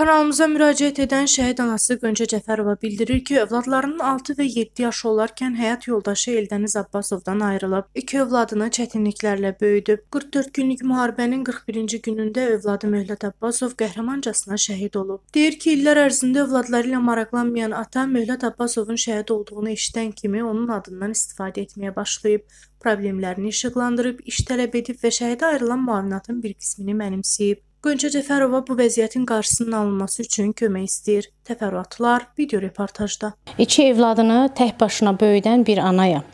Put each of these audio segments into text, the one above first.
Kanalımıza müraciət edən şəhid anası Qönçə Cəfərova bildirir ki, övladlarının 6 və 7 yaşı olarkən həyat yoldaşı Eldəniz Abbasovdan ayrılıb, iki övladını çətinliklərlə böyüdüb. 44 günlük müharibənin 41-ci günündə övladı Möhlət Abbasov qəhrəmancasına şəhid olub. Deyir ki, illər ərzində övladları ilə maraqlanmayan ata Möhlət Abbasovun şəhid olduğunu eşidən kimi onun adından istifadə etməyə başlayıb problemlərini işıqlandırıb, iş tələb edib və şəhidə ayrılan müavinatın bir qismini mənimsəyib. Qönçə Cəfərova bu vəziyyətin qarşısının alınması üçün kömək istəyir. Təfərrüatlar video reportajda. İki evladını tək başına böyüdən bir anayam.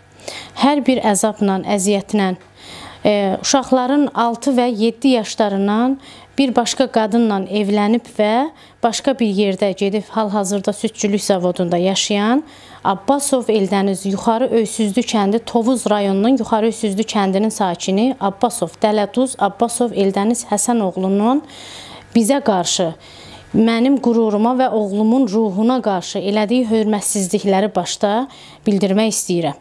Hər bir əzabla, əziyyətlə e, uşaqların 6 və 7 yaşlarından bir başqa qadınla evlənib və başqa bir yerdə gedib hal-hazırda südçülük zavodunda yaşayan Abbasov Eldəniz Yuxarı Öysüzlü kəndi Tovuz rayonunun Yuxarı Öysüzlü kəndinin sakini Abbasov Dələduz Abbasov Eldəniz Həsənoğlunun bizə qarşı mənim qüruruma və oğlumun ruhuna qarşı elədiyi hörmətsizlikləri başda bildirmək istəyirəm.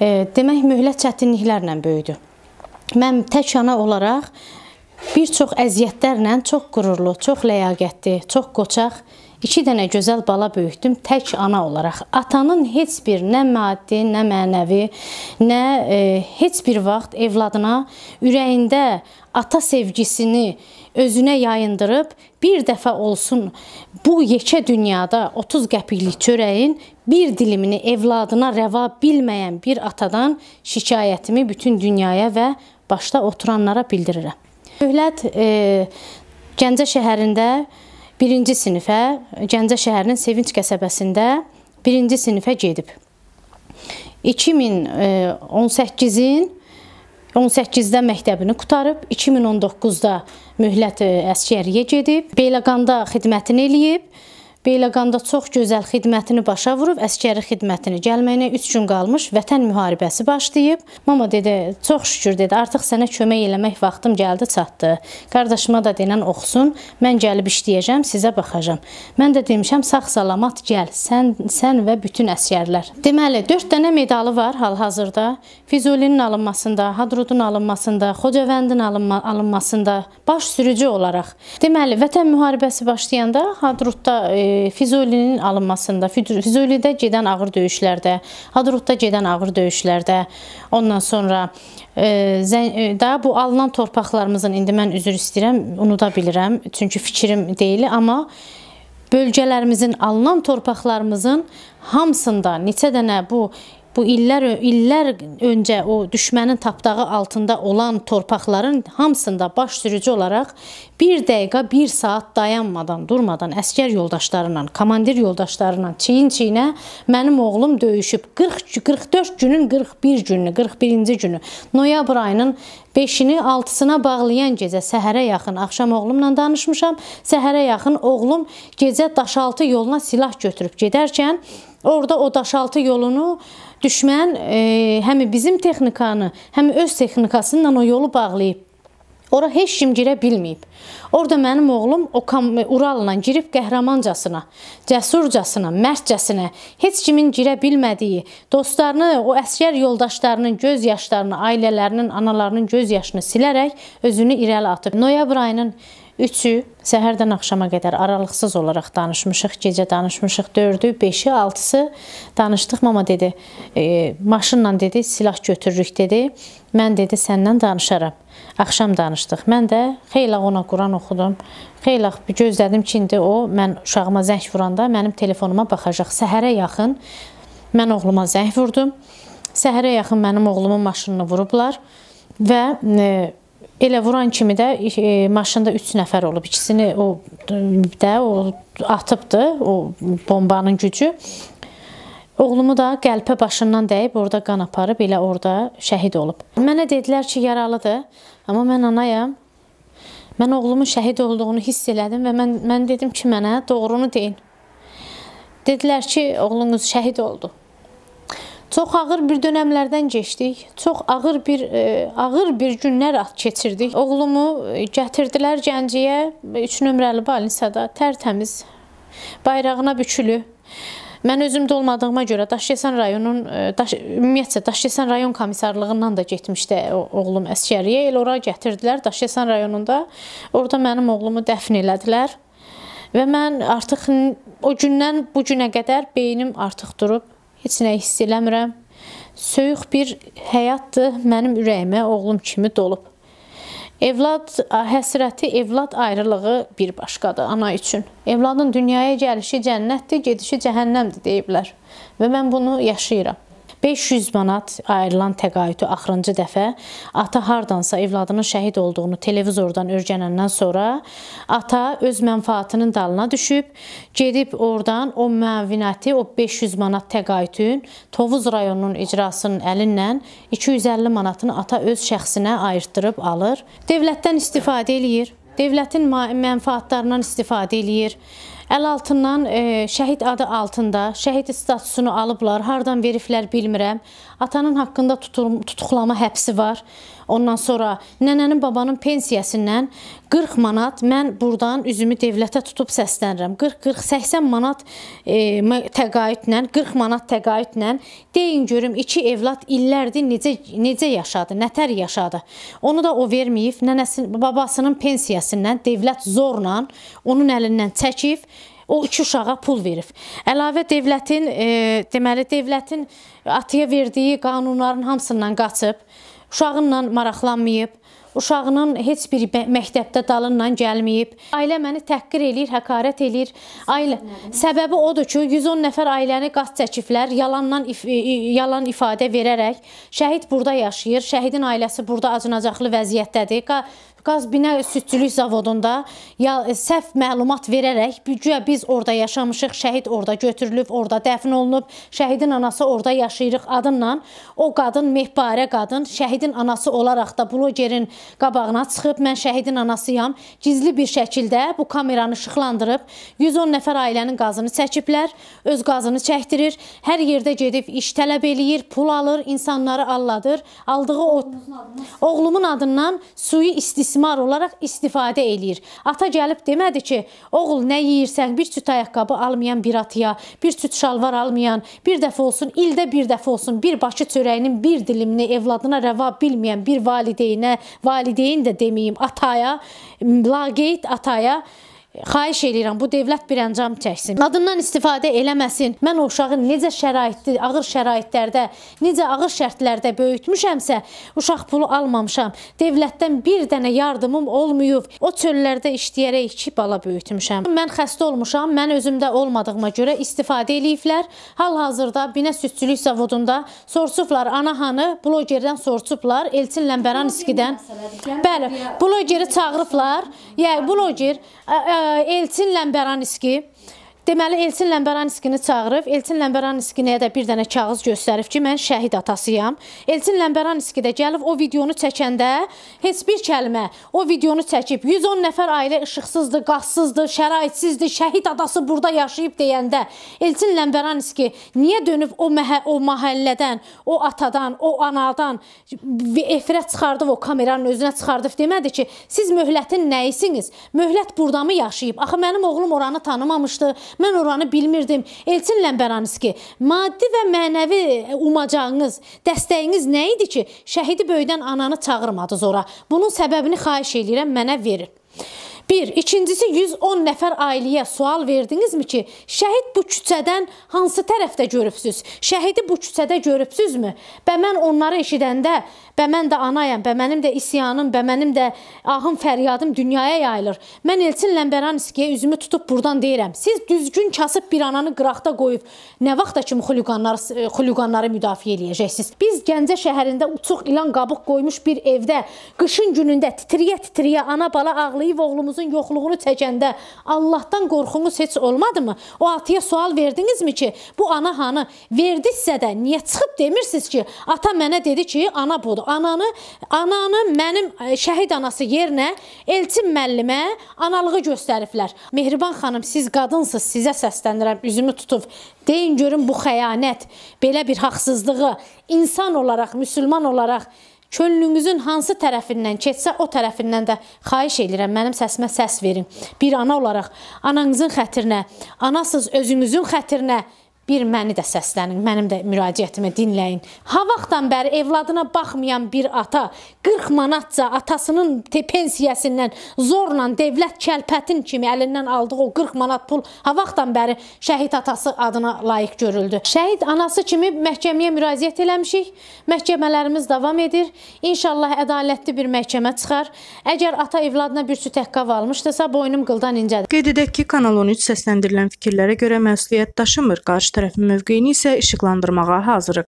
E, demək möhlət çətinliklərlə böyüdü. Mən tək ana olaraq Bir çox əziyyətlərlə çox qürurlu, çox ləyaqətli, çox qoçaq iki dənə gözəl bala böyütdüm tək ana olaraq. Atanın heç bir nə maddi, nə mənəvi, nə e, heç bir vaxt evladına ürəyində ata sevgisini özünə yayındırıb bir dəfə olsun bu yekə dünyada 30 qəpiklik çörəyin bir dilimini evladına rəva bilməyən bir atadan şikayətimi bütün dünyaya və başda oturanlara bildirirəm. Dövlət e, Gəncə şəhərində 1-ci sinifə, Gəncə şəhərinin Sevinç qəsəbəsində 1-ci sinifə gedib. 2018-in 18-də e, məktəbini qutarıb, 2019-da mühlət e, əskəriyə gedib, Beyləqanda xidmətini eləyib. Beyləqanda çox gözəl xidmətini başa vurub, əskəri xidmətini gəlməyinə 3 gün qalmış vətən müharibəsi başlayıb. Mama dedi, çox şükür dedi, artıq sənə kömək eləmək vaxtım gəldi, çatdı. Qardaşıma da denən oxusun, mən gəlib işləyəcəm, sizə baxacam. Mən də demişəm, sağ-salamat gəl, sən, sən və bütün əskərlər. Deməli, 4 dənə medalı var hal-hazırda. Füzulinin alınmasında, Hadrutun alınmasında, Xocavəndin alınma alınmasında baş sürücü olaraq. Deməli, vətən müharibəsi başlayanda Hadrutda e, Füzulinin alınmasında, Füzulidə gedən ağır döyüşlərdə, Hadrutda gedən ağır döyüşlərdə, ondan sonra e, e, da bu alınan torpaqlarımızın indi mən üzr istəyirəm, unuda bilirəm, çünki fikrim deyil, amma bölgələrimizin alınan torpaqlarımızın hamısında neçə dənə bu bu illər illər öncə o düşmənin tapdağı altında olan torpaqların hamısında baş sürücü olaraq 1 dəqiqə, 1 saat dayanmadan, durmadan əskər yoldaşları ilə, komandir yoldaşları ilə çiyin-çiyinə mənim oğlum döyüşüb 40 44 günün 41 gününü, 41-ci günü noyabr ayının 5-ini 6-sına bağlayan gecə səhərə yaxın axşam oğlumla danışmışam. Səhərə yaxın oğlum gecə daşaltı yoluna silah götürüb gedərkən Orda o daşaltı yolunu düşmən e, həm bizim texnikanı, həm öz texnikası ilə o yolu bağlayıb. Ora heç kim girə bilməyib. Orda mənim oğlum o Uralla girib qəhrəmancasına, cəsurcasına, mərdcəsinə, heç kimin girə bilmədiyi, dostlarını, o əsgər yoldaşlarının göz yaşlarını, ailələrinin, analarının göz yaşını silərək özünü irəli atıb. Noyabr ayının Üçü səhərdən axşama qədər aralıqsız olaraq danışmışıq, gecə danışmışıq, 4-ü, 5-i, 6-sı danışdıq. Mama dedi, e, maşınla dedi, silah götürürük dedi. Mən dedi səndən danışaram. Axşam danışdıq. Mən də xeyli ona Quran oxudum. Xeyli gözlədim ki, indi o mən uşağıma zəng vuranda mənim telefonuma baxacaq. Səhərə yaxın mən oğluma zəng vurdum. Səhərə yaxın mənim oğlumun maşınını vurublar və e, Elə vuran kimi də e, maşında 3 nəfər olub. İkisini o də o atıbdı, o bombanın gücü. Oğlumu da qəlpə başından dəyib, orada qan aparıb, elə orada şəhid olub. Mənə dedilər ki, yaralıdır, amma mən anayam. Mən oğlumun şəhid olduğunu hiss elədim və mən mən dedim ki, mənə doğrunu deyin. Dedilər ki, oğlunuz şəhid oldu. Çox ağır bir dönəmlərdən keçdik. Çox ağır bir e, ağır bir günlər keçirdik. Oğlumu e, gətirdilər Gəncəyə 3 nömrəli balinsada tərtəmiz bayrağına bükülü. Mən özümdə olmadığıma görə Daşkəsən rayonunun e, daş, ümumiyyətcə Daşkəsən rayon komissarlığından da getmişdi oğlum əskəriyə. El ora gətirdilər Daşkəsən rayonunda. Orda mənim oğlumu dəfn elədilər. Və mən artıq o gündən bu günə qədər beynim artıq durub heç nə hiss eləmirəm. Söyüx bir həyatdır mənim ürəyimə oğlum kimi dolub. Evlad həsrəti, evlad ayrılığı bir başqadır ana üçün. Evladın dünyaya gəlişi cənnətdir, gedişi cəhənnəmdir deyiblər. Və mən bunu yaşayıram. 500 manat ayrılan təqaüdü axırıncı dəfə ata hardansa evladının şəhid olduğunu televizordan öyrənəndən sonra ata öz mənfaatının dalına düşüb gedib oradan o müavinəti, o 500 manat təqaüdün Tovuz rayonunun icrasının əlindən 250 manatını ata öz şəxsinə ayırtdırıb alır. Dövlətdən istifadə eləyir. Dövlətin mənfaatlarından istifadə eləyir. Əl altından e, şəhid adı altında şəhid statusunu alıblar. Hardan veriblər bilmirəm. Atanın haqqında tutul, tutuqlama həbsi var. Ondan sonra nənənin, babanın pensiyasından 40 manat mən burdan üzümü dövlətə tutub səslənirəm. 40-40-80 manat e, təqaüdlə, 40 manat təqaüdlə deyin görüm iki evlad illərdir necə necə yaşadı, nətər yaşadı. Onu da o verməyib, nənəsinin, babasının pensiyasından dövlət zorla onun əlindən çəkib o iki uşağa pul verib. Əlavə dövlətin, e, deməli dövlətin atıya verdiyi qanunların hamısından qaçıb uşağınla maraqlanmayıb, uşağının heç bir məktəbdə dalından gəlməyib. Ailə məni təhqir eləyir, həqarət eləyir. Ailə səbəbi odur ki, 110 nəfər ailəni qaz çəkiblər, yalandan if yalan ifadə verərək. Şəhid burada yaşayır, şəhidin ailəsi burada acınacaqlı vəziyyətdədir qaz binə südçülük zavodunda ya e, səhv məlumat verərək güya biz orada yaşamışıq, şəhid orada götürülüb, orada dəfn olunub, şəhidin anası orada yaşayırıq adınla o qadın mehbarə qadın şəhidin anası olaraq da blogerin qabağına çıxıb mən şəhidin anasıyam gizli bir şəkildə bu kameranı işıqlandırıb 110 nəfər ailənin qazını çəkiblər, öz qazını çəkdirir, hər yerdə gedib iş tələb eləyir, pul alır, insanları alladır. Aldığı o oğlumun adından suyu istismar istismar olaraq istifadə eləyir. Ata gəlib demədi ki, oğul nə yeyirsən, bir süt ayaqqabı almayan bir atıya, bir süt şalvar almayan, bir dəfə olsun, ildə bir dəfə olsun, bir başı çörəyinin bir dilimini evladına rəva bilməyən bir valideynə, valideyn də deməyim, ataya, laqeyd ataya Xahiş edirəm bu dövlət bir əncam çəksin. Adından istifadə eləməsin. Mən o uşağı necə şəraitdə, ağır şəraitlərdə, necə ağır şərtlərdə böyütmüşəmsə, uşaq pulu almamışam. Dövlətdən bir dənə yardımım olmayıb. O çöllərdə işləyərək iki bala böyütmüşəm. Mən xəstə olmuşam. Mən özümdə olmadığıma görə istifadə eləyiblər. Hal-hazırda Binə südçülük zavodunda sorçublar anahanı, blogerdən sorçublar, Elçin Ləmbəranskidən. Bəli, blogeri çağırıblar. Yəni bloger ə, ə, Elçin Ləmbəraniski Deməli Elçin Ləmbəranskini çağırıb, Elçin Ləmbəranskiyə də bir dənə kağız göstərib ki, mən şəhid atasıyam. Elçin Ləmbəranski də gəlib o videonu çəkəndə heç bir kəlmə o videonu çəkib 110 nəfər ailə işıqsızdır, qazsızdır, şəraitsizdir, şəhid adası burada yaşayıb deyəndə Elçin Ləmbəranski niyə dönüb o məhə o məhəllədən, o atadan, o anadan efirə çıxardıb o kameranın özünə çıxardıb demədi ki, siz möhlətin nəyisiniz? Möhlət burdamı yaşayıb? Axı mənim oğlum oranı tanımamışdı. Mən oranı bilmirdim. Elçin Ləmbəranski, maddi və mənəvi e, umacağınız, dəstəyiniz nə idi ki, şəhidi böyüdən ananı çağırmadınız ora? Bunun səbəbini xahiş eləyirəm, mənə verin. Bir, ikincisi 110 nəfər ailəyə sual verdinizmi ki, şəhid bu küçədən hansı tərəfdə görübsüz? Şəhidi bu küçədə görübsüzmü? Bə mən onları eşidəndə, bə mən də anayam, bə mənim də isyanım, bə mənim də ahım, fəryadım dünyaya yayılır. Mən Elçin Ləmbəranskiyə üzümü tutub burdan deyirəm. Siz düzgün kasıb bir ananı qıraqda qoyub nə vaxta kimi xuliqanları e, xuliqanları müdafiə eləyəcəksiniz? Biz Gəncə şəhərində uçuq ilan qabıq qoymuş bir evdə qışın günündə titriyə-titriyə ana bala ağlayıb oğlumuz qorxunuzun yoxluğunu çəkəndə Allahdan qorxunuz heç olmadımı? O atıya sual verdinizmi ki, bu ana hanı? Verdinizsə də niyə çıxıb demirsiniz ki, ata mənə dedi ki, ana budur. Ananı ananı mənim e, şəhid anası yerinə Elçin müəllimə analığı göstəriblər. Mehriban xanım, siz qadınsınız, sizə səslənirəm, üzümü tutub deyin görün bu xəyanət, belə bir haqsızlığı insan olaraq, müsəlman olaraq könlünüzün hansı tərəfindən keçsə, o tərəfindən də xahiş edirəm, mənim səsimə səs verin. Bir ana olaraq ananızın xətrinə, anasız özünüzün xətrinə bir məni də səslənin, mənim də müraciətimi dinləyin. Ha vaxtdan bəri evladına baxmayan bir ata 40 manatca atasının pensiyasından zorla dövlət kəlpətin kimi əlindən aldığı o 40 manat pul ha vaxtdan bəri şəhid atası adına layiq görüldü. Şəhid anası kimi məhkəməyə müraciət eləmişik. Məhkəmələrimiz davam edir. İnşallah ədalətli bir məhkəmə çıxar. Əgər ata evladına bir süt haqqı almışdısa, boynum qıldan incədir. Qeyd edək ki, Kanal 13 səsləndirilən fikirlərə görə məsuliyyət daşımır. Qarşı tərəfin mövqeyini isə işıqlandırmağa hazırıq.